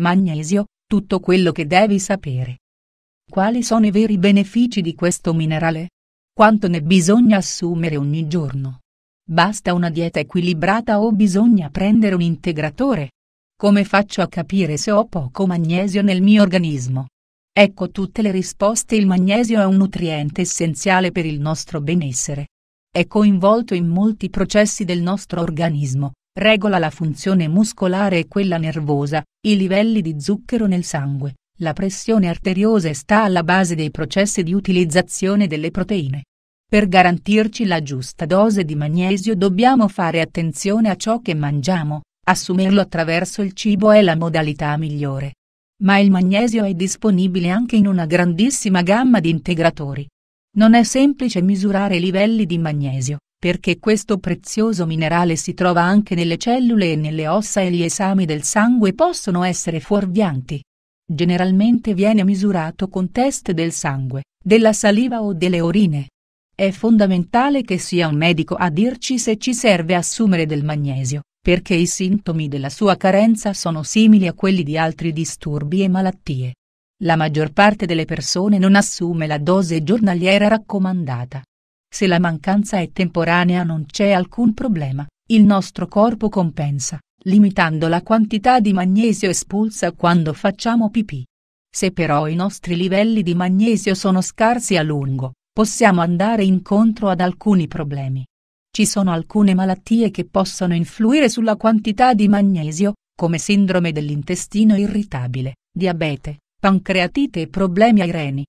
magnesio, tutto quello che devi sapere. Quali sono i veri benefici di questo minerale? Quanto ne bisogna assumere ogni giorno? Basta una dieta equilibrata o bisogna prendere un integratore? Come faccio a capire se ho poco magnesio nel mio organismo? Ecco tutte le risposte il magnesio è un nutriente essenziale per il nostro benessere. È coinvolto in molti processi del nostro organismo, regola la funzione muscolare e quella nervosa, i livelli di zucchero nel sangue, la pressione arteriosa e sta alla base dei processi di utilizzazione delle proteine. Per garantirci la giusta dose di magnesio dobbiamo fare attenzione a ciò che mangiamo, assumerlo attraverso il cibo è la modalità migliore. Ma il magnesio è disponibile anche in una grandissima gamma di integratori. Non è semplice misurare i livelli di magnesio, perché questo prezioso minerale si trova anche nelle cellule e nelle ossa e gli esami del sangue possono essere fuorvianti. Generalmente viene misurato con test del sangue, della saliva o delle urine. È fondamentale che sia un medico a dirci se ci serve assumere del magnesio, perché i sintomi della sua carenza sono simili a quelli di altri disturbi e malattie. La maggior parte delle persone non assume la dose giornaliera raccomandata se la mancanza è temporanea non c'è alcun problema, il nostro corpo compensa, limitando la quantità di magnesio espulsa quando facciamo pipì. Se però i nostri livelli di magnesio sono scarsi a lungo, possiamo andare incontro ad alcuni problemi. Ci sono alcune malattie che possono influire sulla quantità di magnesio, come sindrome dell'intestino irritabile, diabete, pancreatite e problemi ai reni.